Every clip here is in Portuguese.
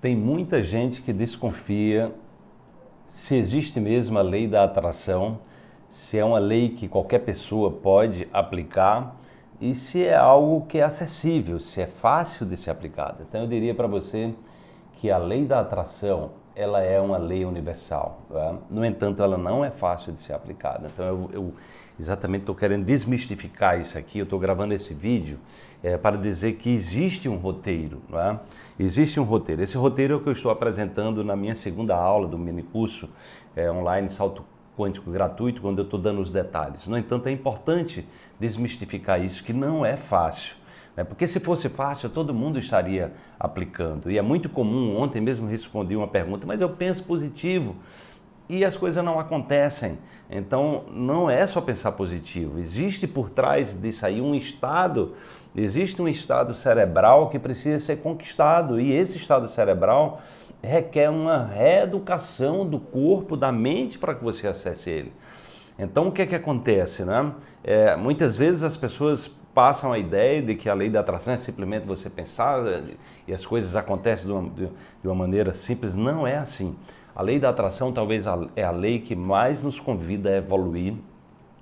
Tem muita gente que desconfia se existe mesmo a lei da atração, se é uma lei que qualquer pessoa pode aplicar e se é algo que é acessível, se é fácil de ser aplicada. Então eu diria para você que a lei da atração ela é uma lei universal. Tá? No entanto, ela não é fácil de ser aplicada. Então, eu, eu exatamente estou querendo desmistificar isso aqui. Eu estou gravando esse vídeo é, para dizer que existe um roteiro. Tá? Existe um roteiro. Esse roteiro é o que eu estou apresentando na minha segunda aula do minicurso é, online Salto quântico gratuito, quando eu estou dando os detalhes. No entanto, é importante desmistificar isso, que não é fácil. Né? Porque se fosse fácil, todo mundo estaria aplicando. E é muito comum, ontem mesmo respondi uma pergunta, mas eu penso positivo e as coisas não acontecem. Então, não é só pensar positivo. Existe por trás disso aí um estado, existe um estado cerebral que precisa ser conquistado. E esse estado cerebral requer uma reeducação do corpo, da mente, para que você acesse ele. Então, o que é que acontece? Né? É, muitas vezes as pessoas passam a ideia de que a lei da atração é simplesmente você pensar é, e as coisas acontecem de uma, de uma maneira simples. Não é assim. A lei da atração talvez é a lei que mais nos convida a evoluir,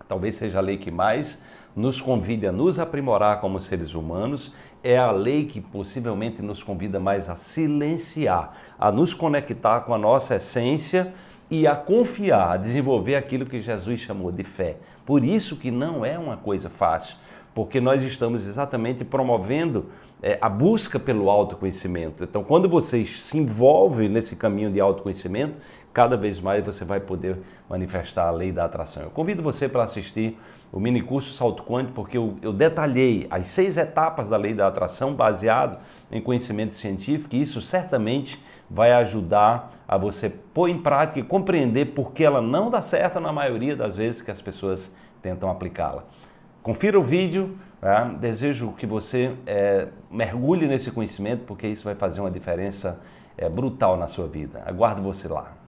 talvez seja a lei que mais nos convida a nos aprimorar como seres humanos, é a lei que possivelmente nos convida mais a silenciar, a nos conectar com a nossa essência e a confiar, a desenvolver aquilo que Jesus chamou de fé. Por isso que não é uma coisa fácil porque nós estamos exatamente promovendo é, a busca pelo autoconhecimento. Então, quando você se envolve nesse caminho de autoconhecimento, cada vez mais você vai poder manifestar a lei da atração. Eu convido você para assistir o mini curso Salto Quântico, porque eu, eu, detalhei as seis etapas da lei da atração baseado em conhecimento científico, e isso certamente vai ajudar a você pôr em prática e compreender por que ela não dá certo na maioria das vezes que as pessoas tentam aplicá-la. Confira o vídeo. Tá? Desejo que você é, mergulhe nesse conhecimento, porque isso vai fazer uma diferença é, brutal na sua vida. Aguardo você lá.